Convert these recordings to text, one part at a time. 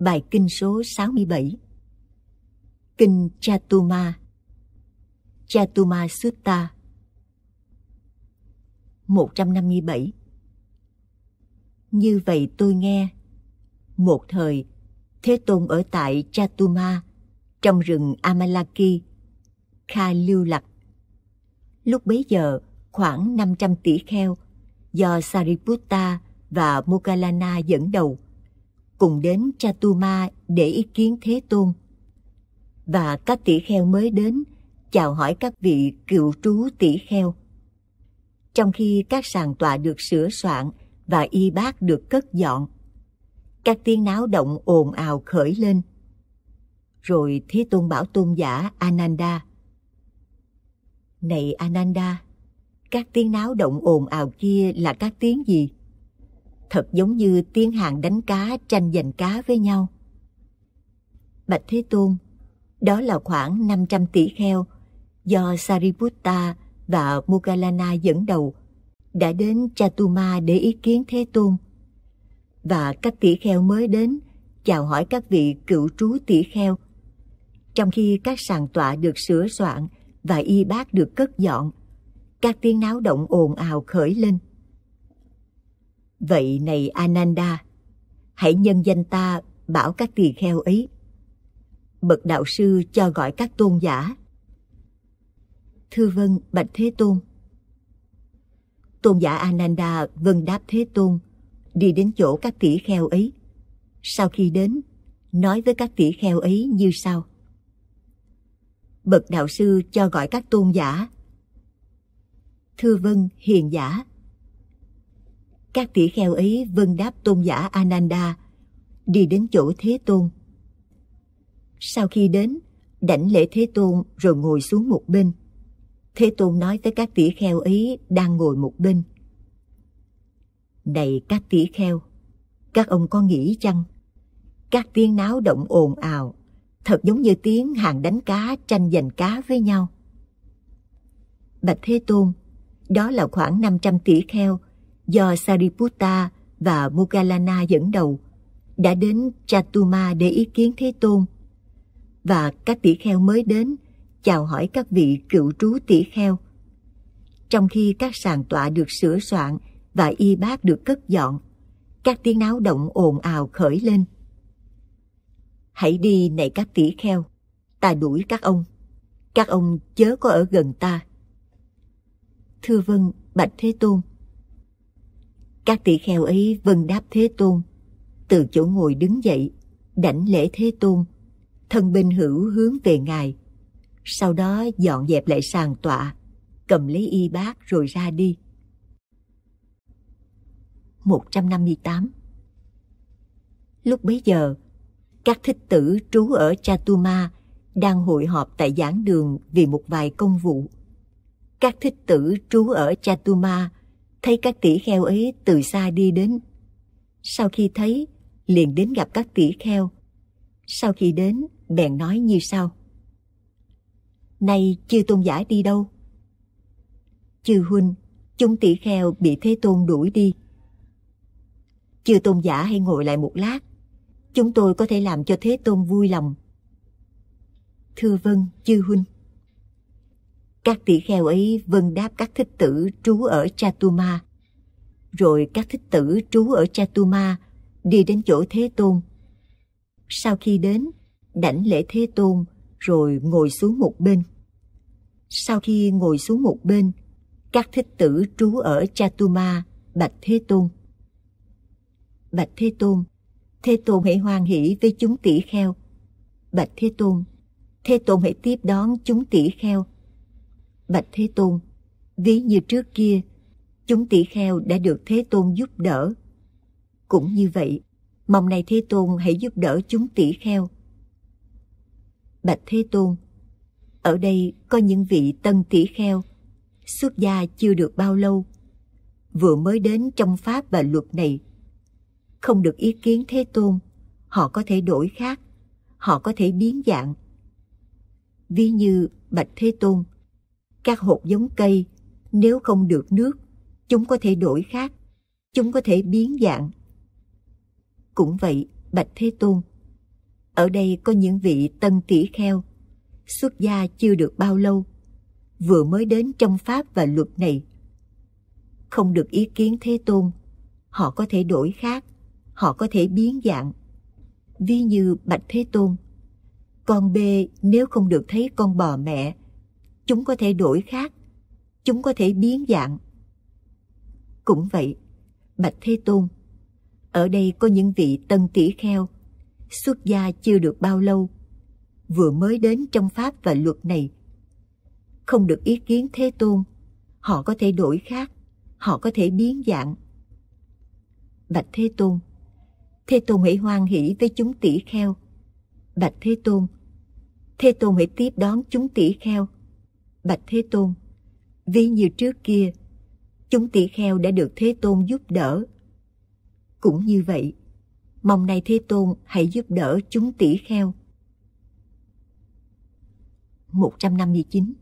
Bài kinh số 67 Kinh Chatuma Chatuma Sutta 157 Như vậy tôi nghe Một thời Thế Tôn ở tại Chatuma Trong rừng Amalaki Kha lưu lạc Lúc bấy giờ khoảng 500 tỷ kheo do Sariputta và Mokalana dẫn đầu – cùng đến Chatuma để ý kiến Thế Tôn. Và các tỷ kheo mới đến chào hỏi các vị cựu trú tỷ kheo. Trong khi các sàn tọa được sửa soạn và y bác được cất dọn, các tiếng náo động ồn ào khởi lên. Rồi Thế Tôn bảo tôn giả Ananda. Này Ananda, các tiếng náo động ồn ào kia là các tiếng gì? thật giống như tiếng hàng đánh cá tranh giành cá với nhau. Bạch Thế Tôn, đó là khoảng 500 tỷ kheo do Sariputta và Mugalana dẫn đầu đã đến Chatuma để ý kiến Thế Tôn. Và các tỷ kheo mới đến chào hỏi các vị cựu trú tỷ kheo. Trong khi các sàn tọa được sửa soạn và y bác được cất dọn, các tiếng náo động ồn ào khởi lên. Vậy này Ananda, hãy nhân danh ta bảo các tỳ kheo ấy. Bậc đạo sư cho gọi các tôn giả. Thưa vâng, Bạch Thế Tôn. Tôn giả Ananda vâng đáp Thế Tôn, đi đến chỗ các tỷ kheo ấy. Sau khi đến, nói với các tỷ kheo ấy như sau. Bậc đạo sư cho gọi các tôn giả. Thưa vâng, hiền giả các tỷ kheo ấy vâng đáp tôn giả Ananda, đi đến chỗ Thế Tôn. Sau khi đến, đảnh lễ Thế Tôn rồi ngồi xuống một bên. Thế Tôn nói với các tỷ kheo ấy đang ngồi một bên. Này các tỷ kheo, các ông có nghĩ chăng? Các tiếng náo động ồn ào, thật giống như tiếng hàng đánh cá tranh giành cá với nhau. Bạch Thế Tôn, đó là khoảng 500 tỷ kheo do Sariputta và Mukalana dẫn đầu, đã đến Chatuma để ý kiến Thế Tôn. Và các tỷ kheo mới đến chào hỏi các vị cựu trú tỷ kheo. Trong khi các sàn tọa được sửa soạn và y bác được cất dọn, các tiếng náo động ồn ào khởi lên. Hãy đi này các tỷ kheo, ta đuổi các ông. Các ông chớ có ở gần ta. Thưa vâng, Bạch Thế Tôn, các tỷ kheo ấy vâng đáp Thế Tôn, từ chỗ ngồi đứng dậy, đảnh lễ Thế Tôn, thân bên hữu hướng về Ngài. Sau đó dọn dẹp lại sàn tọa, cầm lấy y bát rồi ra đi. 158 Lúc bấy giờ, các thích tử trú ở Chatuma đang hội họp tại giảng đường vì một vài công vụ. Các thích tử trú ở Chatuma thấy các tỷ kheo ấy từ xa đi đến. Sau khi thấy, liền đến gặp các tỷ kheo. Sau khi đến, bèn nói như sau. Nay chư tôn giả đi đâu? Chư huynh, chúng tỷ kheo bị Thế Tôn đuổi đi. Chư tôn giả hãy ngồi lại một lát, chúng tôi có thể làm cho Thế Tôn vui lòng. Thưa vâng, chư huynh các tỷ kheo ấy vâng đáp các thích tử trú ở Chatuma. Rồi các thích tử trú ở Chatuma đi đến chỗ Thế Tôn. Sau khi đến, đảnh lễ Thế Tôn rồi ngồi xuống một bên. Sau khi ngồi xuống một bên, các thích tử trú ở Chatuma bạch Thế Tôn. Bạch Thế Tôn, Thế Tôn hãy hoan hỷ với chúng tỷ kheo. Bạch Thế Tôn, Thế Tôn hãy tiếp đón chúng tỷ kheo bạch Thế Tôn. Ví như trước kia, chúng tỷ kheo đã được Thế Tôn giúp đỡ. Cũng như vậy, mong này Thế Tôn hãy giúp đỡ chúng tỷ kheo. Bạch Thế Tôn, ở đây có những vị tân tỷ kheo, xuất gia chưa được bao lâu, vừa mới đến trong pháp và luật này. Không được ý kiến Thế Tôn, họ có thể đổi khác, họ có thể biến dạng. Ví như Bạch Thế Tôn, các hột giống cây nếu không được nước chúng có thể đổi khác chúng có thể biến dạng cũng vậy bạch thế tôn ở đây có những vị tân tỷ kheo xuất gia chưa được bao lâu vừa mới đến trong pháp và luật này không được ý kiến thế tôn họ có thể đổi khác họ có thể biến dạng ví như bạch thế tôn con bê nếu không được thấy con bò mẹ chúng có thể đổi khác, chúng có thể biến dạng. Cũng vậy, Bạch Thế Tôn, ở đây có những vị tân tỷ kheo, xuất gia chưa được bao lâu, vừa mới đến trong pháp và luật này. Không được ý kiến Thế Tôn, họ có thể đổi khác, họ có thể biến dạng. Bạch Thế Tôn, Thế Tôn hãy hoan hỷ với chúng tỷ kheo. Bạch Thế Tôn, Thế Tôn hãy tiếp đón chúng tỷ kheo bạch thế tôn vì nhiều trước kia chúng tỷ kheo đã được thế tôn giúp đỡ cũng như vậy mong nay thế tôn hãy giúp đỡ chúng tỷ kheo 159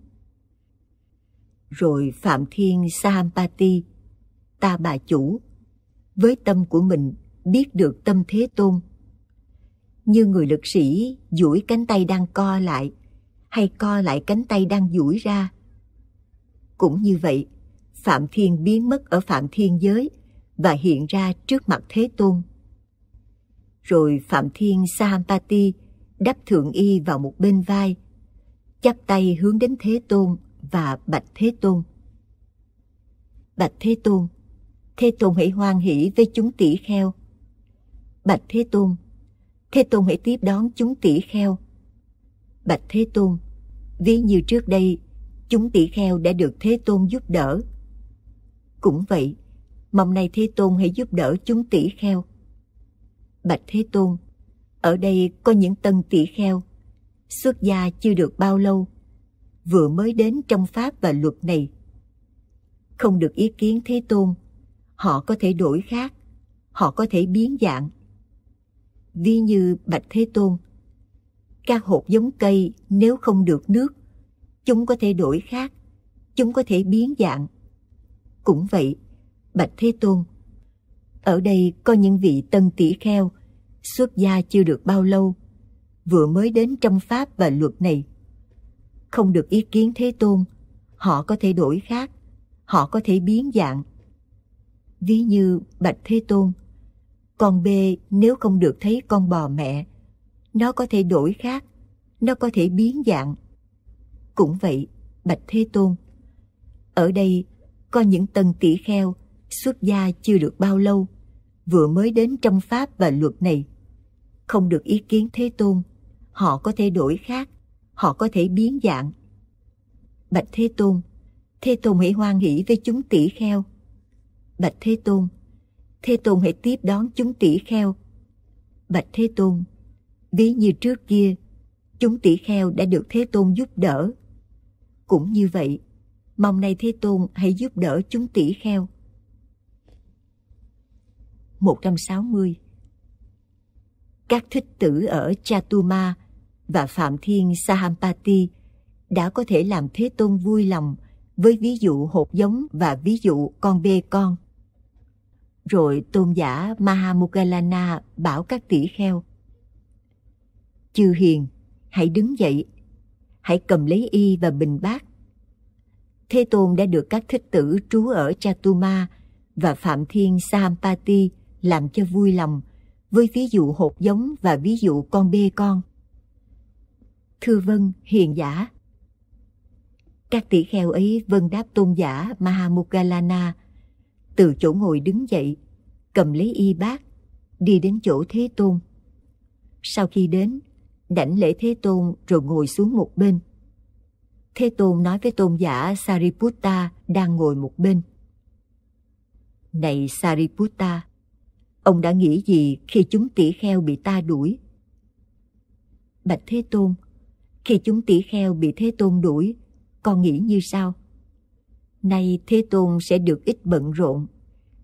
Rồi Phạm Thiên Sahampati, ta bà chủ, với tâm của mình biết được tâm Thế Tôn. Như người lực sĩ duỗi cánh tay đang co lại, hay co lại cánh tay đang duỗi ra. Cũng như vậy, Phạm Thiên biến mất ở Phạm Thiên giới và hiện ra trước mặt Thế Tôn. Rồi Phạm Thiên Sahampati đắp thượng y vào một bên vai, chắp tay hướng đến Thế Tôn và Bạch Thế Tôn. Bạch Thế Tôn, Thế Tôn hãy hoan hỷ với chúng tỷ kheo. Bạch Thế Tôn, Thế Tôn hãy tiếp đón chúng tỷ kheo bạch thế tôn ví như trước đây chúng tỷ kheo đã được thế tôn giúp đỡ cũng vậy mong này thế tôn hãy giúp đỡ chúng tỷ kheo bạch thế tôn ở đây có những tân tỷ kheo xuất gia chưa được bao lâu vừa mới đến trong pháp và luật này không được ý kiến thế tôn họ có thể đổi khác họ có thể biến dạng ví như bạch thế tôn các hột giống cây nếu không được nước, chúng có thể đổi khác, chúng có thể biến dạng. Cũng vậy, Bạch Thế Tôn, ở đây có những vị tân tỷ kheo, xuất gia chưa được bao lâu, vừa mới đến trong pháp và luật này. Không được ý kiến Thế Tôn, họ có thể đổi khác, họ có thể biến dạng. Ví như Bạch Thế Tôn, con bê nếu không được thấy con bò mẹ, nó có thể đổi khác, nó có thể biến dạng. Cũng vậy, Bạch Thế Tôn. Ở đây có những tần tỷ kheo xuất gia chưa được bao lâu, vừa mới đến trong pháp và luật này. Không được ý kiến Thế Tôn, họ có thể đổi khác, họ có thể biến dạng. Bạch Thế Tôn, Thế Tôn hãy hoan hỷ với chúng tỷ kheo. Bạch Thế Tôn, Thế Tôn hãy tiếp đón chúng tỷ kheo. Bạch Thế Tôn, ví như trước kia chúng tỷ kheo đã được thế tôn giúp đỡ cũng như vậy mong nay thế tôn hãy giúp đỡ chúng tỷ kheo 160 các thích tử ở Chatuma và Phạm Thiên Sahampati đã có thể làm Thế Tôn vui lòng với ví dụ hột giống và ví dụ con bê con. Rồi tôn giả Mahamogalana bảo các tỷ kheo Chư hiền, hãy đứng dậy, hãy cầm lấy y và bình bát. Thế Tôn đã được các thích tử trú ở Chatuma và Phạm Thiên Sampati làm cho vui lòng với ví dụ hột giống và ví dụ con bê con. Thưa vân, hiền giả. Các tỷ kheo ấy vân đáp tôn giả Mahamugalana, từ chỗ ngồi đứng dậy, cầm lấy y bát, đi đến chỗ Thế Tôn. Sau khi đến, đảnh lễ Thế Tôn rồi ngồi xuống một bên. Thế Tôn nói với tôn giả Sariputta đang ngồi một bên. Này Sariputta, ông đã nghĩ gì khi chúng tỷ kheo bị ta đuổi? Bạch Thế Tôn, khi chúng tỷ kheo bị Thế Tôn đuổi, con nghĩ như sau. Nay Thế Tôn sẽ được ít bận rộn,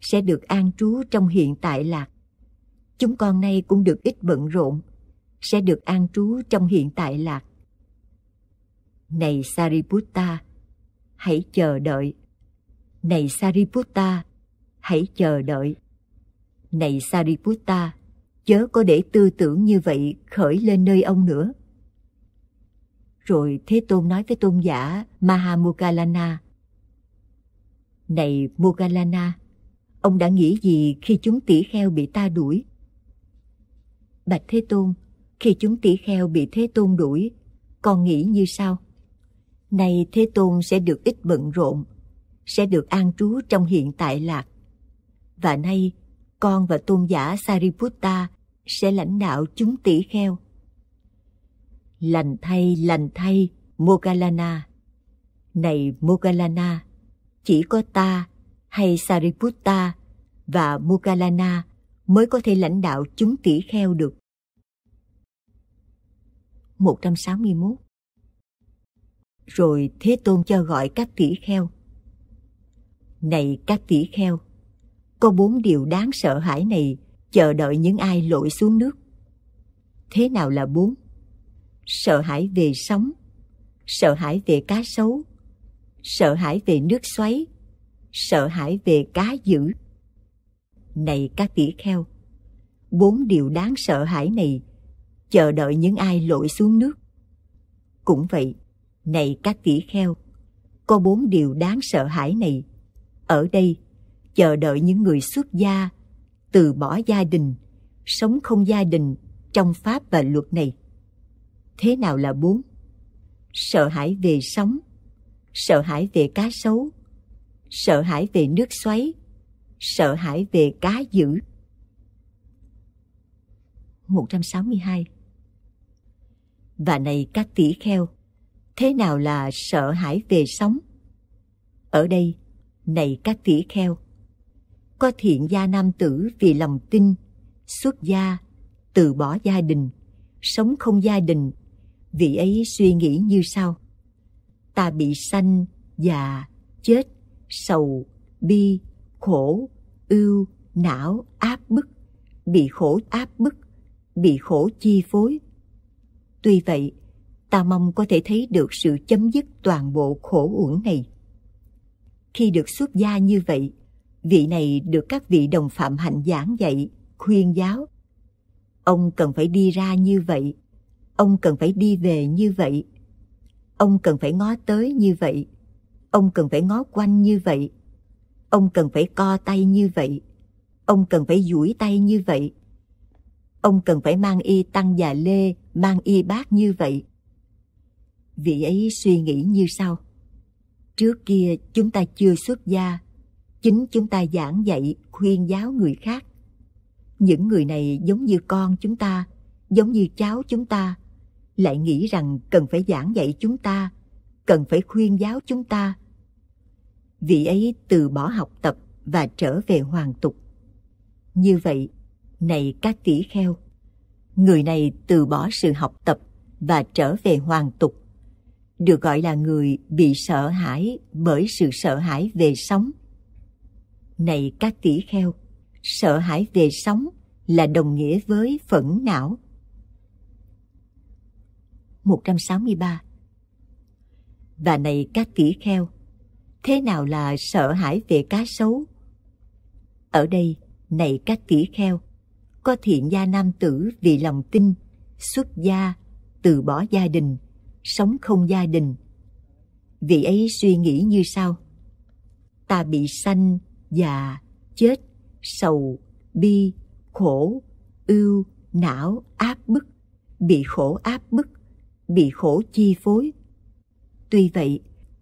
sẽ được an trú trong hiện tại lạc. Chúng con nay cũng được ít bận rộn, sẽ được an trú trong hiện tại lạc. Này Sariputta, hãy chờ đợi. Này Sariputta, hãy chờ đợi. Này Sariputta, chớ có để tư tưởng như vậy khởi lên nơi ông nữa. Rồi Thế Tôn nói với tôn giả Mahamukalana. Này Mukalana, ông đã nghĩ gì khi chúng tỷ kheo bị ta đuổi? Bạch Thế Tôn, khi chúng tỷ kheo bị Thế Tôn đuổi, con nghĩ như sau. nay Thế Tôn sẽ được ít bận rộn, sẽ được an trú trong hiện tại lạc. Và nay, con và tôn giả Sariputta sẽ lãnh đạo chúng tỷ kheo. Lành thay, lành thay, Mogalana. Này Mogalana, chỉ có ta hay Sariputta và Mogalana mới có thể lãnh đạo chúng tỷ kheo được. 161. Rồi Thế Tôn cho gọi các tỷ kheo. Này các tỷ kheo, có bốn điều đáng sợ hãi này chờ đợi những ai lội xuống nước. Thế nào là bốn? Sợ hãi về sóng, sợ hãi về cá sấu, sợ hãi về nước xoáy, sợ hãi về cá dữ. Này các tỷ kheo, bốn điều đáng sợ hãi này – chờ đợi những ai lội xuống nước. Cũng vậy, này các tỷ kheo, có bốn điều đáng sợ hãi này. Ở đây, chờ đợi những người xuất gia, từ bỏ gia đình, sống không gia đình trong pháp và luật này. Thế nào là bốn? Sợ hãi về sống sợ hãi về cá sấu, sợ hãi về nước xoáy, sợ hãi về cá dữ. 162 và này các tỷ kheo thế nào là sợ hãi về sống ở đây này các tỷ kheo có thiện gia nam tử vì lòng tin xuất gia từ bỏ gia đình sống không gia đình vị ấy suy nghĩ như sau ta bị sanh già chết sầu bi khổ ưu não áp bức bị khổ áp bức bị khổ chi phối Tuy vậy, ta mong có thể thấy được sự chấm dứt toàn bộ khổ uổng này. Khi được xuất gia như vậy, vị này được các vị đồng phạm hạnh giảng dạy, khuyên giáo. Ông cần phải đi ra như vậy, ông cần phải đi về như vậy, ông cần phải ngó tới như vậy, ông cần phải ngó quanh như vậy, ông cần phải co tay như vậy, ông cần phải duỗi tay như vậy, ông cần phải mang y tăng già lê, mang y bác như vậy. Vị ấy suy nghĩ như sau. Trước kia chúng ta chưa xuất gia, chính chúng ta giảng dạy, khuyên giáo người khác. Những người này giống như con chúng ta, giống như cháu chúng ta, lại nghĩ rằng cần phải giảng dạy chúng ta, cần phải khuyên giáo chúng ta. Vị ấy từ bỏ học tập và trở về hoàng tục. Như vậy, này các tỷ kheo người này từ bỏ sự học tập và trở về hoàng tục được gọi là người bị sợ hãi bởi sự sợ hãi về sống này các tỷ kheo sợ hãi về sống là đồng nghĩa với phẫn não 163 Và này các tỷ kheo Thế nào là sợ hãi về cá sấu? Ở đây, này các tỷ kheo có thiện gia nam tử vì lòng tin xuất gia từ bỏ gia đình sống không gia đình vị ấy suy nghĩ như sau ta bị sanh già chết sầu bi khổ ưu não áp bức bị khổ áp bức bị khổ chi phối tuy vậy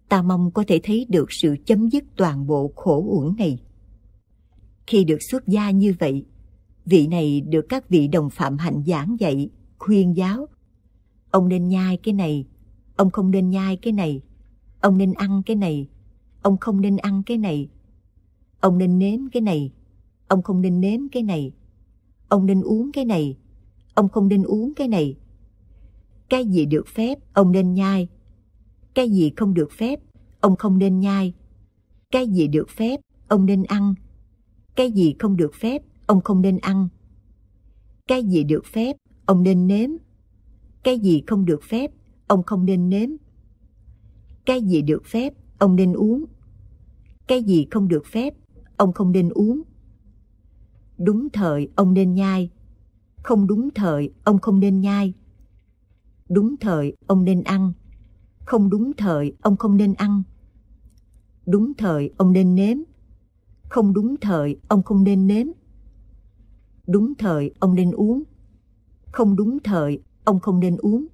ta mong có thể thấy được sự chấm dứt toàn bộ khổ uổng này khi được xuất gia như vậy vị này được các vị đồng phạm hạnh giảng dạy, khuyên giáo. Ông nên nhai cái này, ông không nên nhai cái này, ông nên ăn cái này, ông không nên ăn cái này, ông nên nếm cái này, ông không nên nếm cái này, ông nên uống cái này, ông không nên uống cái này. Cái gì được phép, ông nên nhai. Cái gì không được phép, ông không nên nhai. Cái gì được phép, ông nên ăn. Cái gì không được phép, ông không nên ăn. Cái gì được phép, ông nên nếm. Cái gì không được phép, ông không nên nếm. Cái gì được phép, ông nên uống. Cái gì không được phép, ông không nên uống. Đúng thời ông nên nhai, không đúng thời ông không nên nhai. Đúng thời ông nên ăn, không đúng thời ông không nên ăn. Đúng thời ông nên nếm, không đúng thời ông không nên nếm đúng thời ông nên uống không đúng thời ông không nên uống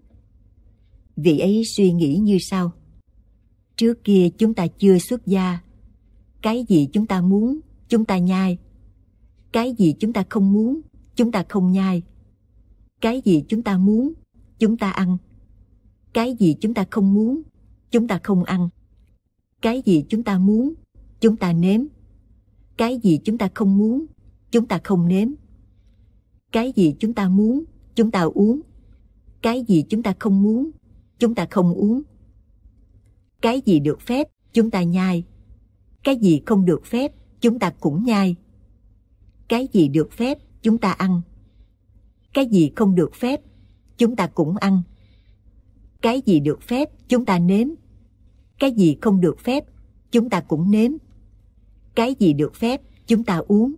vị ấy suy nghĩ như sau trước kia chúng ta chưa xuất gia cái gì chúng ta muốn chúng ta nhai cái gì chúng ta không muốn chúng ta không nhai cái gì chúng ta muốn chúng ta ăn cái gì chúng ta không muốn chúng ta không ăn cái gì chúng ta muốn chúng ta nếm cái gì chúng ta không muốn chúng ta không nếm cái gì chúng ta muốn chúng ta uống cái gì chúng ta không muốn chúng ta không uống cái gì được phép chúng ta nhai cái gì không được phép chúng ta cũng nhai cái gì được phép chúng ta ăn cái gì không được phép chúng ta cũng ăn cái gì được phép chúng ta nếm cái gì không được phép chúng ta cũng nếm cái gì được phép chúng ta uống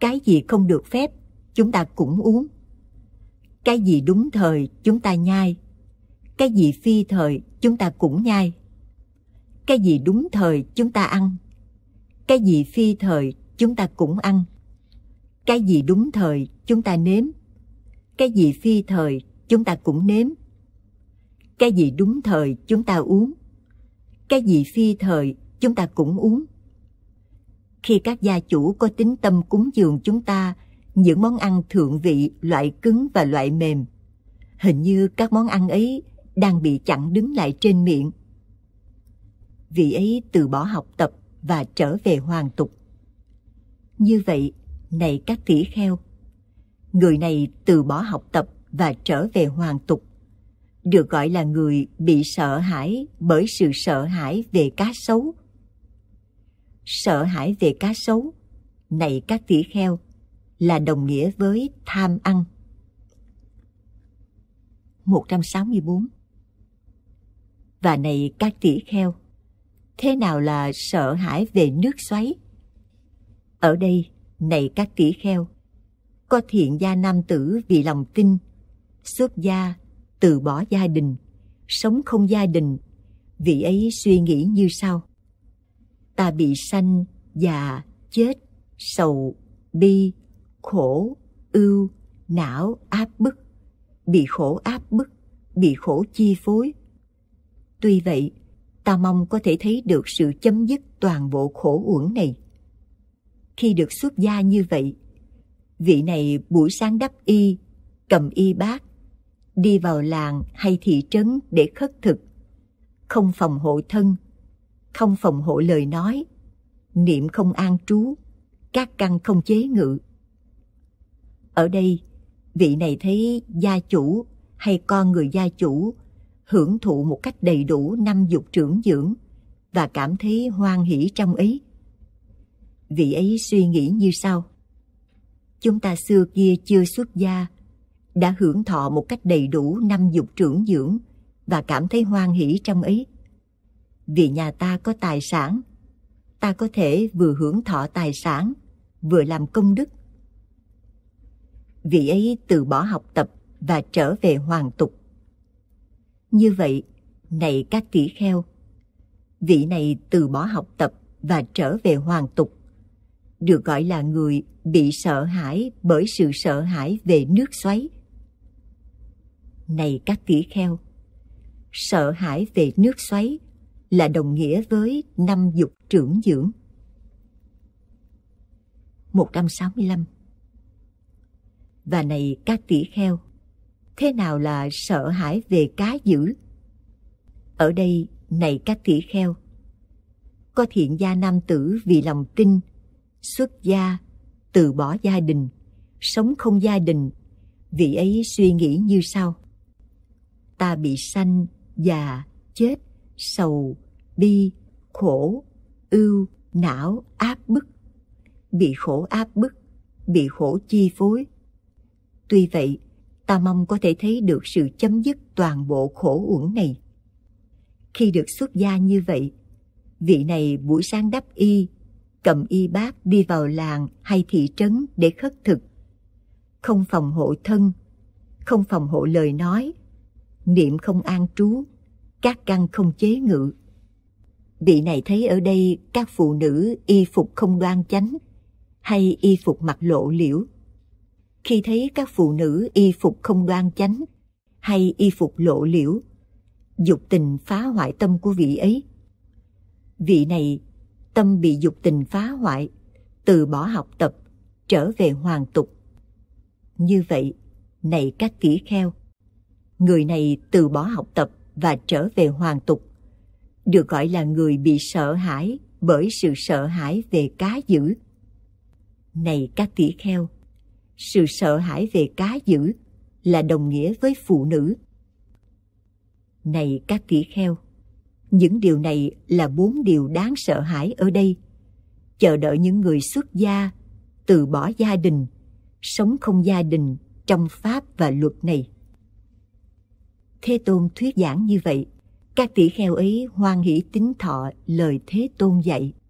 cái gì không được phép chúng ta cũng uống. Cái gì đúng thời chúng ta nhai, cái gì phi thời chúng ta cũng nhai. Cái gì đúng thời chúng ta ăn, cái gì phi thời chúng ta cũng ăn. Cái gì đúng thời chúng ta nếm, cái gì phi thời chúng ta cũng nếm. Cái gì đúng thời chúng ta uống, cái gì phi thời chúng ta cũng uống khi các gia chủ có tính tâm cúng dường chúng ta những món ăn thượng vị loại cứng và loại mềm. Hình như các món ăn ấy đang bị chặn đứng lại trên miệng. Vị ấy từ bỏ học tập và trở về hoàng tục. Như vậy, này các tỷ kheo, người này từ bỏ học tập và trở về hoàng tục được gọi là người bị sợ hãi bởi sự sợ hãi về cá sấu. Sợ hãi về cá sấu, này các tỷ kheo, là đồng nghĩa với tham ăn. 164 Và này các tỷ kheo, thế nào là sợ hãi về nước xoáy? Ở đây, này các tỷ kheo, có thiện gia nam tử vì lòng tin, xuất gia, từ bỏ gia đình, sống không gia đình, vị ấy suy nghĩ như sau. Ta bị sanh, già, chết, sầu, bi, khổ ưu não áp bức bị khổ áp bức bị khổ chi phối tuy vậy ta mong có thể thấy được sự chấm dứt toàn bộ khổ uẩn này khi được xuất gia như vậy vị này buổi sáng đắp y cầm y bát đi vào làng hay thị trấn để khất thực không phòng hộ thân không phòng hộ lời nói niệm không an trú các căn không chế ngự ở đây, vị này thấy gia chủ hay con người gia chủ hưởng thụ một cách đầy đủ năm dục trưởng dưỡng và cảm thấy hoan hỷ trong ấy. Vị ấy suy nghĩ như sau. Chúng ta xưa kia chưa xuất gia, đã hưởng thọ một cách đầy đủ năm dục trưởng dưỡng và cảm thấy hoan hỷ trong ấy. Vì nhà ta có tài sản, ta có thể vừa hưởng thọ tài sản, vừa làm công đức vị ấy từ bỏ học tập và trở về hoàng tục. Như vậy, này các tỷ kheo, vị này từ bỏ học tập và trở về hoàng tục, được gọi là người bị sợ hãi bởi sự sợ hãi về nước xoáy. Này các tỷ kheo, sợ hãi về nước xoáy là đồng nghĩa với năm dục trưởng dưỡng. 165 và này cá tỷ kheo. Thế nào là sợ hãi về cá dữ? Ở đây, này cá tỷ kheo. Có thiện gia nam tử vì lòng tin, xuất gia, từ bỏ gia đình, sống không gia đình, vị ấy suy nghĩ như sau. Ta bị sanh, già, chết, sầu, bi, khổ, ưu, não, áp bức. Bị khổ áp bức, bị khổ chi phối, Tuy vậy, ta mong có thể thấy được sự chấm dứt toàn bộ khổ uổng này. Khi được xuất gia như vậy, vị này buổi sáng đắp y, cầm y bát đi vào làng hay thị trấn để khất thực. Không phòng hộ thân, không phòng hộ lời nói, niệm không an trú, các căn không chế ngự. Vị này thấy ở đây các phụ nữ y phục không đoan chánh hay y phục mặc lộ liễu khi thấy các phụ nữ y phục không đoan chánh hay y phục lộ liễu dục tình phá hoại tâm của vị ấy vị này tâm bị dục tình phá hoại từ bỏ học tập trở về hoàng tục như vậy này các kỹ kheo người này từ bỏ học tập và trở về hoàng tục được gọi là người bị sợ hãi bởi sự sợ hãi về cá dữ này các tỷ kheo sự sợ hãi về cá dữ là đồng nghĩa với phụ nữ này các tỷ kheo những điều này là bốn điều đáng sợ hãi ở đây chờ đợi những người xuất gia từ bỏ gia đình sống không gia đình trong pháp và luật này thế tôn thuyết giảng như vậy các tỷ kheo ấy hoan hỷ tính thọ lời thế tôn dạy